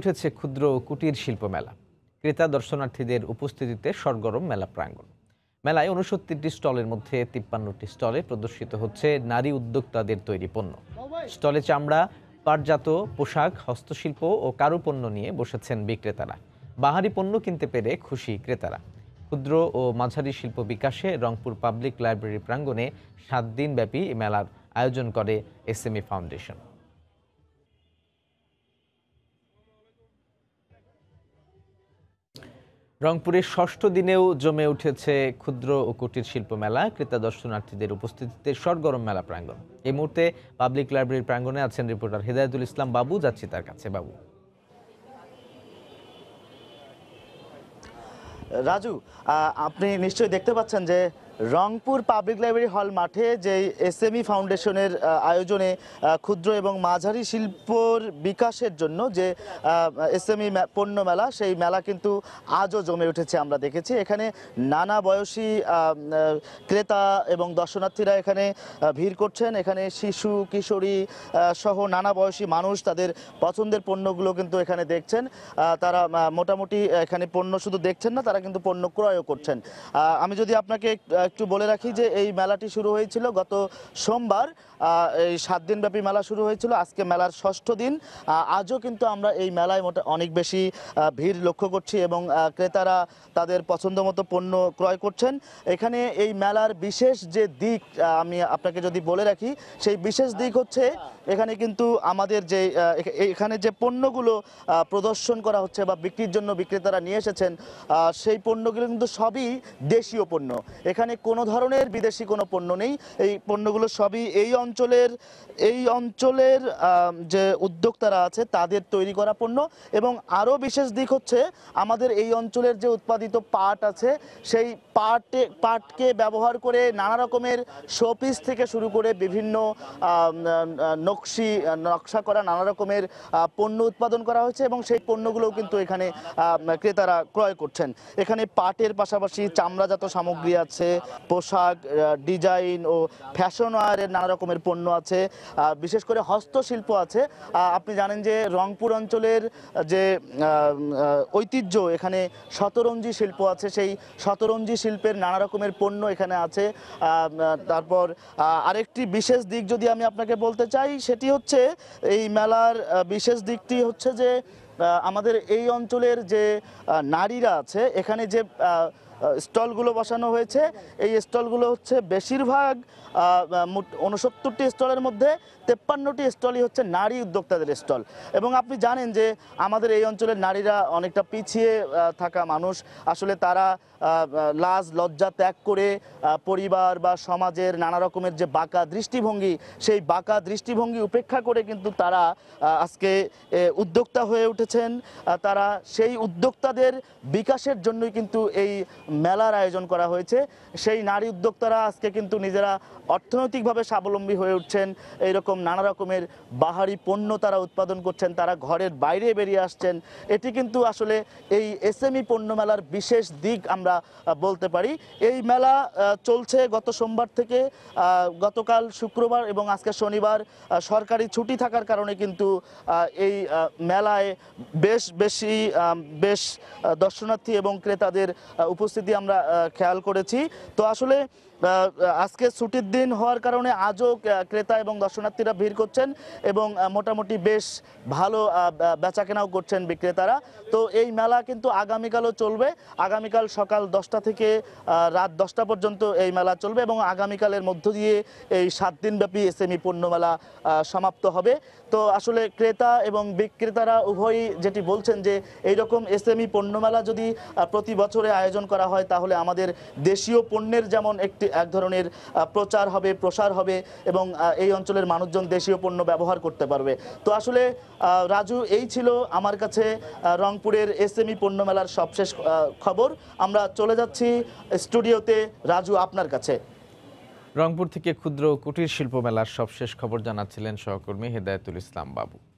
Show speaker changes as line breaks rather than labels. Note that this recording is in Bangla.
উঠেছে ক্ষুদ্র কুটির শিল্প মেলা ক্রেতা দর্শনার্থীদের উপস্থিতিতে সরগরম মেলা প্রাঙ্গণ মেলায় উনসত্তরটি স্টলের মধ্যে তিপ্পান্নটি স্টলে প্রদর্শিত হচ্ছে নারী উদ্যোক্তাদের তৈরি পণ্য স্টলে চামড়া পাটজাত পোশাক হস্তশিল্প ও কারুপণ্য নিয়ে বসেছেন বিক্রেতারা বাহারি পণ্য কিনতে পেরে খুশি ক্রেতারা ক্ষুদ্র ও মাঝারি শিল্প বিকাশে রংপুর পাবলিক লাইব্রেরি প্রাঙ্গণে সাত দিনব্যাপী মেলার আয়োজন করে এসএমই ফাউন্ডেশন রংপুরের ষষ্ঠ দিনেও জমে উঠেছে ক্ষুদ্র ও কুটির শিল্প মেলা ক্রেতা দর্শনার্থীদের উপস্থিতিতে সরগরম মেলা প্রাঙ্গণ এই মুহূর্তে পাবলিক লাইব্রেরির প্রাঙ্গনে আছেন রিপোর্টার হেদায়তুল ইসলাম বাবু যাচ্ছি তার কাছে বাবু
রাজু আপনি নিশ্চয়ই দেখতে পাচ্ছেন যে রংপুর পাবলিক লাইব্রেরি হল মাঠে যে এসএমই ফাউন্ডেশনের আয়োজনে ক্ষুদ্র এবং মাঝারি শিল্পর বিকাশের জন্য যে এসএমই পণ্য মেলা সেই মেলা কিন্তু আজও জমে উঠেছে আমরা দেখেছি এখানে নানা বয়সী ক্রেতা এবং দর্শনার্থীরা এখানে ভিড় করছেন এখানে শিশু কিশোরী সহ নানা বয়সী মানুষ তাদের পছন্দের পণ্যগুলো কিন্তু এখানে দেখছেন তারা মোটামুটি এখানে পণ্য শুধু দেখছেন না তারা কিন্তু পণ্য ক্রয়ও করছেন আমি যদি আপনাকে একটু বলে রাখি যে এই মেলাটি শুরু হয়েছিল গত সোমবার এই সাত দিনব্যাপী মেলা শুরু হয়েছিল আজকে মেলার ষষ্ঠ দিন আজও কিন্তু আমরা এই মেলায় মোটা অনেক বেশি ভিড় লক্ষ্য করছি এবং ক্রেতারা তাদের পছন্দ মতো পণ্য ক্রয় করছেন এখানে এই মেলার বিশেষ যে দিক আমি আপনাকে যদি বলে রাখি সেই বিশেষ দিক হচ্ছে এখানে কিন্তু আমাদের যে এখানে যে পণ্যগুলো প্রদর্শন করা হচ্ছে বা বিক্রির জন্য বিক্রেতারা নিয়ে এসেছেন সেই পণ্যগুলো কিন্তু সবই দেশীয় পণ্য এখানে কোনো ধরনের বিদেশি কোনো পণ্য নেই এই পণ্যগুলো সবই এই অঞ্চলের এই অঞ্চলের যে উদ্যোক্তারা আছে তাদের তৈরি করা পণ্য এবং আরও বিশেষ দিক হচ্ছে আমাদের এই অঞ্চলের যে উৎপাদিত পাট আছে সেই পাটে পাটকে ব্যবহার করে নানা রকমের শোপিস থেকে শুরু করে বিভিন্ন নকশি নকশা করা নানা রকমের পণ্য উৎপাদন করা হয়েছে এবং সেই পণ্যগুলোও কিন্তু এখানে ক্রেতারা ক্রয় করছেন এখানে পাটের পাশাপাশি চামড়াজাত সামগ্রী আছে পোশাক ডিজাইন ও ফ্যাশনওয়ারের নানা রকমের পণ্য আছে বিশেষ করে হস্তশিল্প আছে আপনি জানেন যে রংপুর অঞ্চলের যে ঐতিহ্য এখানে শতরঞ্জি শিল্প আছে সেই শতরঞ্জি শিল্পের নানা রকমের পণ্য এখানে আছে তারপর আরেকটি বিশেষ দিক যদি আমি আপনাকে বলতে চাই সেটি হচ্ছে এই মেলার বিশেষ দিকটি হচ্ছে যে আমাদের এই অঞ্চলের যে নারীরা আছে এখানে যে স্টলগুলো বসানো হয়েছে এই স্টলগুলো হচ্ছে বেশিরভাগ উনসত্তরটি স্টলের মধ্যে তেপ্পান্নটি স্টলই হচ্ছে নারী উদ্যোক্তাদের স্টল এবং আপনি জানেন যে আমাদের এই অঞ্চলের নারীরা অনেকটা পিছিয়ে থাকা মানুষ আসলে তারা লাজ লজ্জা ত্যাগ করে পরিবার বা সমাজের নানা রকমের যে বাঁকা দৃষ্টিভঙ্গি সেই বাঁকা দৃষ্টিভঙ্গি উপেক্ষা করে কিন্তু তারা আজকে উদ্যোক্তা হয়ে উঠেছে এসেছেন তারা সেই উদ্যোক্তাদের বিকাশের জন্যই কিন্তু এই মেলার আয়োজন করা হয়েছে সেই নারী উদ্যোক্তারা আজকে কিন্তু নিজেরা অর্থনৈতিকভাবে স্বাবলম্বী হয়ে উঠছেন এইরকম নানা রকমের বাহারি পণ্য তারা উৎপাদন করছেন তারা ঘরের বাইরে বেরিয়ে আসছেন এটি কিন্তু আসলে এই এসএমই পণ্য মেলার বিশেষ দিক আমরা বলতে পারি এই মেলা চলছে গত সোমবার থেকে গতকাল শুক্রবার এবং আজকে শনিবার সরকারি ছুটি থাকার কারণে কিন্তু এই মেলায় বেশ বেশি বেশ দর্শনার্থী এবং ক্রেতাদের উপস্থিতি আমরা খেয়াল করেছি তো আসলে আজকে ছুটির দিন হওয়ার কারণে আজও ক্রেতা এবং দর্শনার্থীরা ভিড় করছেন এবং মোটামুটি বেশ ভালো বেচাকেনাও করছেন বিক্রেতারা তো এই মেলা কিন্তু আগামীকালও চলবে আগামীকাল সকাল দশটা থেকে রাত দশটা পর্যন্ত এই মেলা চলবে এবং আগামীকালের মধ্য দিয়ে এই সাত দিনব্যাপী এসএমই পণ্যমেলা সমাপ্ত হবে তো আসলে ক্রেতা এবং বিক্রেতারা উভয়ই যেটি বলছেন যে এইরকম ই পণ্যমেলা যদি প্রতি বছরে আয়োজন করা হয় তাহলে আমাদের দেশীয় পণ্যের যেমন একটি এক ধরনের প্রচার হবে প্রসার হবে এবং এই অঞ্চলের মানুষজন দেশীয় পণ্য ব্যবহার করতে পারবে তো আসলে রাজু এই ছিল আমার কাছে রংপুরের এসএমই পণ্যমেলার সবশেষ খবর আমরা চলে যাচ্ছি স্টুডিওতে রাজু আপনার কাছে
রংপুর থেকে ক্ষুদ্র কুটির শিল্প মেলার সবশেষ খবর জানাচ্ছিলেন সহকর্মী হেদায়তুল ইসলাম বাবু